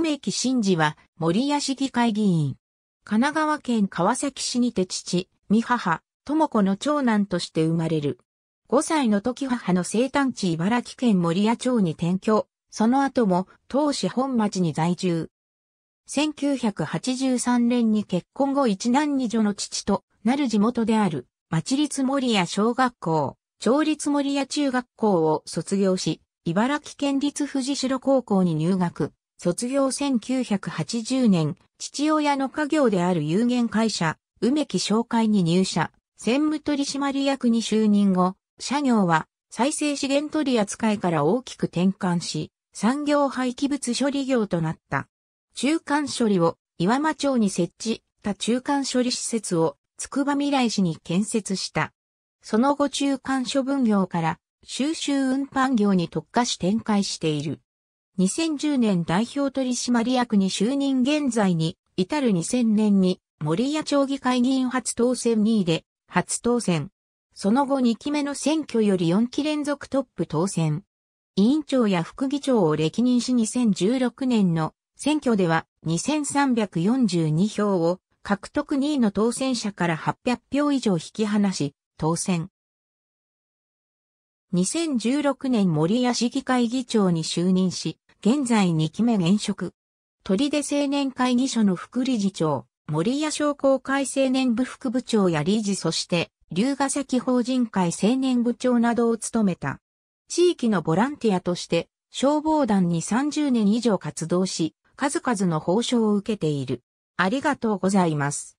梅木真治は森屋市議会議員。神奈川県川崎市にて父、三母、智子の長男として生まれる。5歳の時母の生誕地茨城県森屋町に転居。その後も当市本町に在住。1983年に結婚後一男二女の父となる地元である町立森屋小学校、町立森屋中学校を卒業し、茨城県立藤代高校に入学。卒業1980年、父親の家業である有限会社、梅木商会に入社、専務取締役に就任後、社業は再生資源取扱いから大きく転換し、産業廃棄物処理業となった。中間処理を岩間町に設置した中間処理施設を筑波未来市に建設した。その後中間処分業から収集運搬業に特化し展開している。2010年代表取締役に就任現在に、至る2000年に森谷町議会議員初当選2位で、初当選。その後2期目の選挙より4期連続トップ当選。委員長や副議長を歴任し2016年の選挙では2342票を獲得2位の当選者から800票以上引き離し、当選。2016年森谷市議会議長に就任し、現在2期目現職。鳥出青年会議所の副理事長、森屋商工会青年部副部長や理事そして、龍ヶ崎法人会青年部長などを務めた。地域のボランティアとして、消防団に30年以上活動し、数々の報奨を受けている。ありがとうございます。